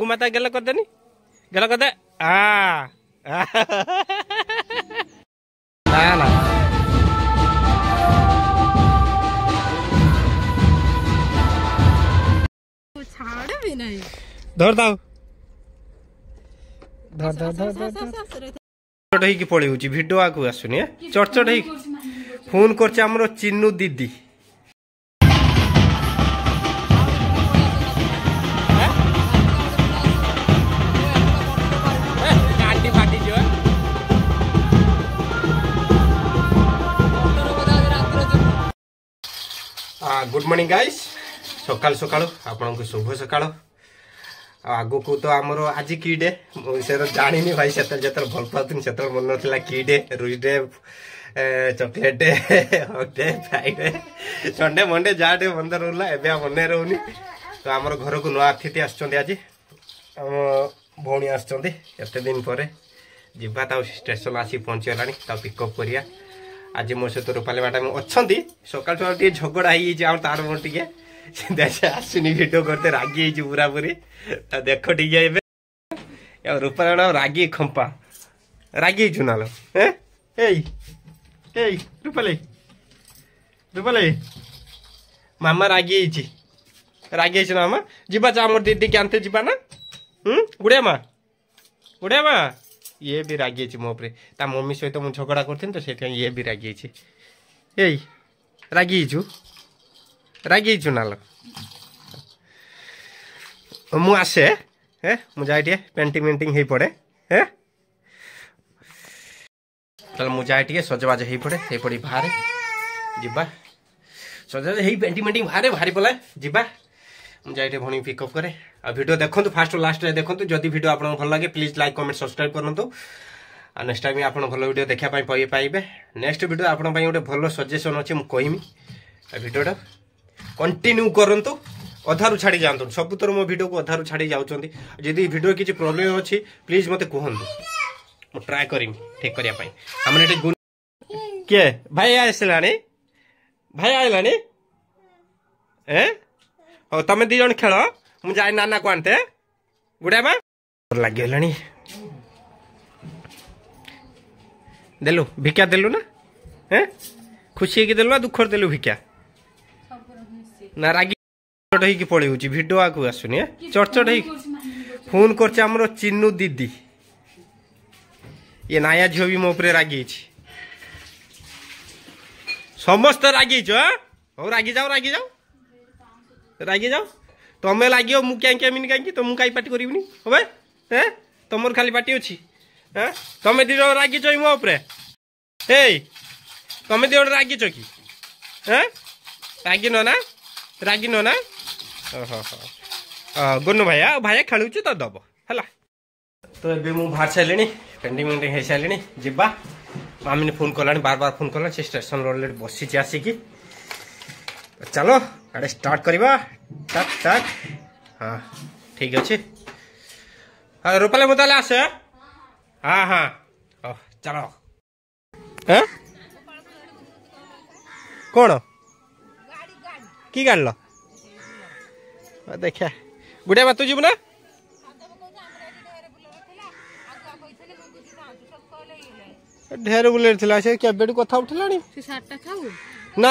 গুমাতা গেল ಕೊದ್ದಾನಿ গেল ಕೊದ್ದೆ ಆ ನಾನಾ ধর দাও ধর ধর ধর চট হইকি পড়ে হচ্ছে ভিডিও আগু আসুনি চট চট হইকি ফোন করছে আমার চিন্নু দিদি গুড মর্ଣ୍ଣିং গাইস ସକାଳୁ ସକାଳୁ ଆପଣଙ୍କୁ ଶୁଭ ସକାଳ ଆଉ ଆଗକୁ ତ ଆମର ଆଜି କି ଡେ ମୁଁ ସେଟା ଜାଣିନି ଭାଇ ସେତେବେଳେ ଯେତେବେଳେ ଭଲ ପାଉଥିଲି ସେତେବେଳେ ମନେ ନଥିଲା କି ଡେ ରୁଇ day chocolate day hug day Friday Sunday Monday ଯାହା ଡେ ମନେ ରହୁଲା ଏବେ ଆଉ ମନେ ରହୁନି ତ ଆମର ଘରକୁ ନୂଆ ଅତିଥି ଆସୁଛନ୍ତି ଆଜି ଆମ ଭଉଣୀ ଆସୁଛନ୍ତି ଏତେ ଦିନ ପରେ ଯିବା ତାକୁ ଷ୍ଟେସନ୍ ଆସି ପହଞ୍ଚିଗଲାଣି ତାକୁ ପିକଅପ୍ କରିବା ଆଜି ମୋ ସହିତ ରୂପାଲି ମ୍ୟାଡ଼ାମ୍ ଅଛନ୍ତି ସକାଳୁ ସକାଳୁ ଟିକେ ଝଗଡ଼ା ହେଇଯାଇଛି ଆଉ ତାର ମୋର ଟିକେ ସେ ଆସୁନି ଭିଡ଼ିଓ କରିତେ ରାଗି ହେଇଛି ପୁରାପୁରି ଦେଖ ଟିକେ ଏବେ ଆଉ ରୂପାଲି ମ୍ୟାଡ଼ାମ୍ ରାଗି ଖମ୍ପା ରାଗି ହେଇଛୁ ନାଲ ଏଇ ଏଇ ରୂପାଲି ରୂପାଲି ମାମା ରାଗି ହେଇଛି ରାଗି ହେଇଛି ନା ମାମା ଯିବା ଚା ଆମର ଦିଦିକି ଆଣିତେ ଯିବା ନା ହୁଁ ଗୁଡ଼ିଆ ମା ଗୁଡ଼ିଆ ମା ଇଏ ବି ରାଗିଯାଇଛି ମୋ ଉପରେ ତା ମମି ସହିତ ମୁଁ ଝଗଡ଼ା କରିଥିଲି ତ ସେଥିପାଇଁ ଇଏ ବି ରାଗିଯାଇଛି ଏଇ ରାଗିଯାଇଛୁ ରାଗିଯାଇଛୁ ନାଲ ମୁଁ ଆସେ ହେ ମୁଁ ଯାଏ ଟିକେ ପେଣ୍ଟିଂ ମେଣ୍ଟିଂ ହେଇପଡ଼େ ହେ ତାହେଲେ ମୁଁ ଯାଏ ଟିକେ ସଜବାଜ ହେଇପଡ଼େ ହେଇପଡ଼ି ବାହାରେ ଯିବା ସଜବାଜ ହେଇ ପେଣ୍ଟିଂ ମେଣ୍ଟିଂ ବାହାରେ ବାହାରି ପଳାଏ ଯିବା যাই ভী পিকअप করে আর ভিডিও দেখুন ফার্স্ট লাস্ট দেখুন যদি ভিডিও আপনার ভাল লাগে প্লিজ লাইক কমেন্ট সবসক্রাইব করতু আর নেক্সট টাইম আপনার ভাল ভিডিও দেখা পাইবে নেক্সট ভিডিও আপনার গোটে ভাল সজেসন অছে কহমি ভিডিওটা কন্টিনিউ করতু অধারু ছাড়ি যাতে সবুথর মো ভিডিওকে অধারু ছাড়ি যাচ্ছেন যদি ভিডিও কিছু প্রোবলেম অছি প্লিজ মতো কুহতু মু ট্রাই করিমি ঠিক করা আমার এটি কে ভাই আসলা ভাই আসলা হ্যাঁ ହଉ ତମେ ଦି ଜଣ ଖେଳ ମୁଁ ଯାଏ ନାନାକୁ ଆଣିତେ ଗୁଡ଼ାବା ଲାଗିଗଲାଣି ଦେଲୁ ଭିକ୍ଷା ଦେଲୁ ନା ହେଁ ଖୁସି ହେଇକି ଦେଲୁ ନା ଦୁଃଖରେ ଦେଲୁ ଭିକ୍ଷା ନା ରାଗି ଚଟ ହେଇକି ପଳେଇଉଛି ଭିଡ଼ିଓ ଆଗକୁ ଆସୁନି ଚଟ ଚଟ ହେଇକି ଫୋନ୍ କରିଛି ଆମର ଚିନୁ ଦିଦି ଇଏ ନାୟା ଝିଅ ବି ମୋ ଉପରେ ରାଗିଛି ସମସ୍ତେ ରାଗିଛ ହଉ ରାଗି ରାଗିଯାଉ রাগি যাও তুমি লাগিও মু কে আমিনি কাইকি তো মু কাই পাটি করিবিনি হবে হ্যাঁ তোমার খালি পাটি অছি হ্যাঁ তুমি দুজন রাগিছ মো উপরে এই তুমি দুজন রাগিছ কি হ্যাঁ ন না রাগি ন না ওহ গুনু ভাইয়া ভাইয়া খেলুছি তো দব হলা তো এবে মু বাহার সাইলে পেন্ডিং মেন্ডিং হয়ে সাইলে যা মামিনি ফোন কলা বার বার ফোন কলা সে স্টেসন রোডে বসিছি আসিকি ଚାଲ ଆଡ଼େ ଷ୍ଟାର୍ଟ କରିବା ଟାକ୍ ଟାକ୍ ହଁ ଠିକ୍ ଅଛି ଆଉ ରୂପାଲି ମୁଁ ତାହେଲେ ଆସେ ହଁ ହଁ ହଉ ଚାଲ କ'ଣ କି ଗାଡ଼ିଲ ଦେଖିଆ ଗୁଡ଼ିଆ ବା ତୁ ଯିବୁ ନା ଢେର ବୁଲେଟ୍ ଥିଲା ସେ କେବେଠୁ କଥା ଉଠିଲାଣି ନା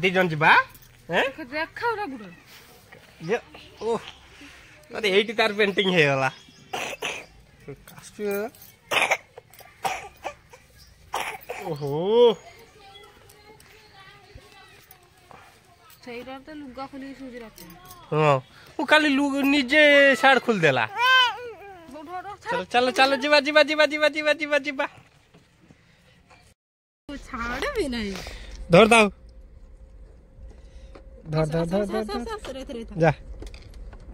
दी जन जीवा हैं देखा ओरा गुड़ ये ओ अरे एटी तार पेंटिंग है वाला कास्पियो ओहो ସେଇଟା ତ ଲୁଗା ଖୋଲିକି ଶୋଉଛି ରାତି ହଁ ମୁଁ କାଲି ନିଜେ ସାର୍ଟ ଖୋଲିଦେଲା ଚାଲ ଚାଲ ଚାଲ ଯିବା ଯିବା ଯିବା ଯିବା ଯିବା ଯିବା ଯିବା ଛାଡ଼ ବି ନାହିଁ ଧରିଥାଉ धर धर धर धर जा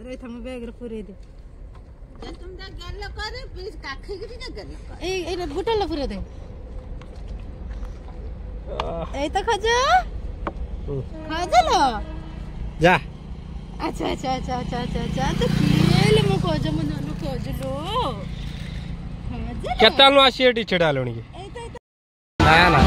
रेथा में बैग रे पूरे दे जल तुम दा गल्लो कर प्लीज काखी गिरी ना गल्लो कर ए ए बुटल लो पूरे दे ए तो खजो हम्म। खजो लो जा अच्छा अच्छा अच्छा अच्छा अच्छा अच्छा तो केल मु खोज मु ननु खोज लो केतन आसी एटी छड़ा लोनी ए तो, तो। ना ना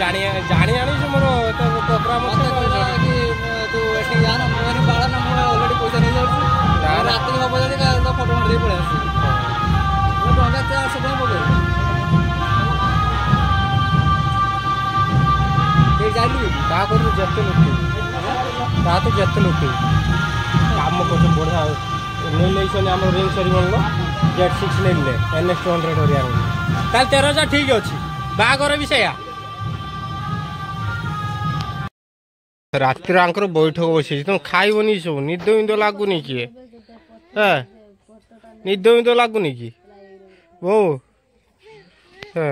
ଜାଣି ଜାଣି ଜାଣିଛୁ ମୋର ପ୍ରୋଗ୍ରାମ ତୁ ଏଠି ଯାଆ ନା ମୁଁ ବାଳ ନା ମୁଁ ଅଲରେଡ଼ି ପଇସା ନେଇଯାଉଛି ରାତିକି ହବ ଯଦି ତ ଫଟୋ ଫଟୋ ଦେଇ ପଳେଇ ଆସିବି ମୁଁ ଟଙ୍କା ଚାରିଶହ ଟଙ୍କା ପକେଇବି ଯାଇଥିଲି ତା କରୁ ଯେତେ ଲୁଟି ତା ତ ଯେତେ ଲୁଟି କାମ କରୁଛୁ ବଢ଼ିଆ ନେଇ ନେଇଛନ୍ତି ଆମର ରିଙ୍ଗ ସେରିମୋନିର ଜେଟ୍ ସିକ୍ସ ନେଲେ ଏନ୍ ଏସ୍ ଟୁ ହଣ୍ଡ୍ରେଡ଼ ହରିଆ ତାହେଲେ ତେର ହଜାର ଠିକ୍ ଅଛି ବାହାଘର ବି ସେଇଆ ରାତିରେ ଆଙ୍କର ବୈଠକ ବସିଛି ତମେ ଖାଇବନି ସବୁ ନିଦ ନିଦ ଲାଗୁନି କି ହଁ ନିଦ ନିଦ ଲାଗୁନି କି ବୋଉ ହଁ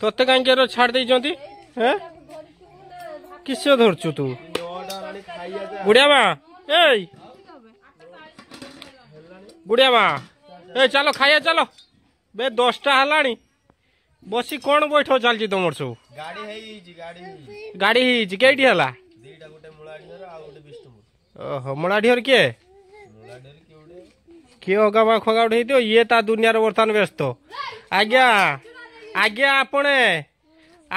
ତତେ କାହିଁକି ଏର ଛାଡ଼ି ଦେଇଛନ୍ତି ହଁ କିସ ଧରୁଛୁ ତୁ ବୁଢ଼ିଆ ମା ଏଇ ବୁଢ଼ିଆ ମା ଏ ଚାଲ ଖାଇବା ଚାଲ ବେ ଦଶଟା ହେଲାଣି ବସି କଣ ବୈଠକ ଚାଲିଛି ତମର ସବୁ ଗାଡି ହେଇଛି ଗାଡି ଗାଡି ହେଇଛି କେଇଟି ହେଲା ଦିଟା ଗୋଟେ ମୂଳାଢିହର ଆଉ ଗୋଟେ ବିଷ୍ଣୁପୁର ଓହୋ ମୂଳାଢିହର କିଏ କିଏ ଅଗାମା ଖଗାଉଟ ହେଇଥିବ ଇଏ ତା ଦୁନିଆରେ ବର୍ତ୍ତମାନ ବ୍ୟସ୍ତ ଆଜ୍ଞା ଆଜ୍ଞା ଆପଣ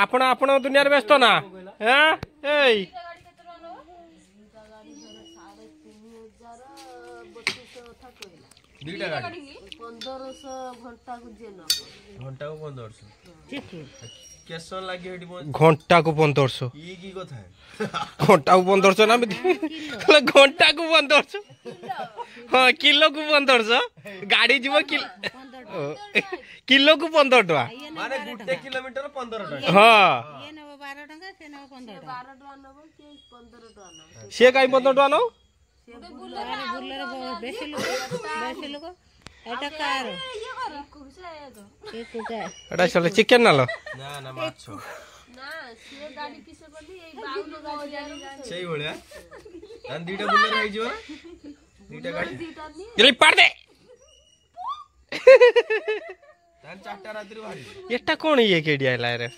ଆପଣ ଆପଣଙ୍କ ଦୁନିଆରେ ବ୍ୟସ୍ତ ନା ଏଇ ଦିଟା ଗାଡି 1500 ঘন্টা কু জেল ঘন্টা কু 1500 ঠিক কেসন লাগি হেডি ঘন্টা কু 1500 ই কি কথা ঘন্টা কু 1500 না বলে ঘন্টা কু 1500 হ্যাঁ কিলো কু 1500 গাড়ি যাব কিলো কিলো কু 15 টাকা মানে গুটে কিলোমিটার 15 টাকা হ্যাঁ সে কাই পনেরো টাকা নাও বেশি লোক বেশি লোক এটা কার এটা আসলে চিকেন না লো না না মাছ না সে দাড়ি কিসে বলি এই বাউলো গাড়ি সেই ভলিয়া দান দুইটা বুলের হই যো দুইটা গাড়ি গলি পার দে দান চারটা রাত্রি ভারি এটা কোন ইয়ে কেডি আইলা রে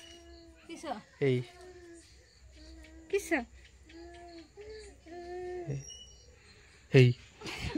কিসা এই কিসা এই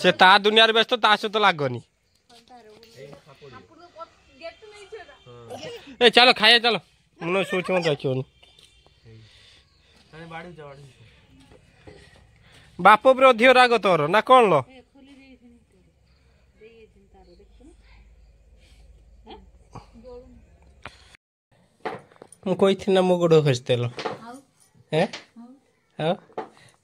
সে তা দুনিয়ার ব্যস্ত তা সহ লাগনি এ চলো খাইয়া চলো মনে শুচ বাপ উপরে অধিক রাগ তোর না কন ল ମୁଁ କହିଥିଲି ନା ମୋ ଗୋଡ଼ ଖସିଦେଲ হ্যাঁ ହଁ হ্যাঁ?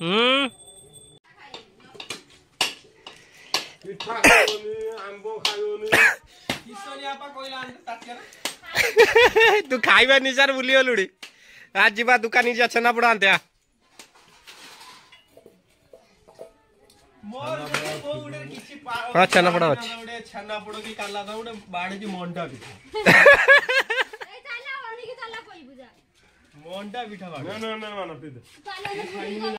Hmm? तू खाई सर बुली हलुड़ी आज जी दुकानी जा छना पड़ा छना पड़ा अच्छे पड़ो हाँ, कि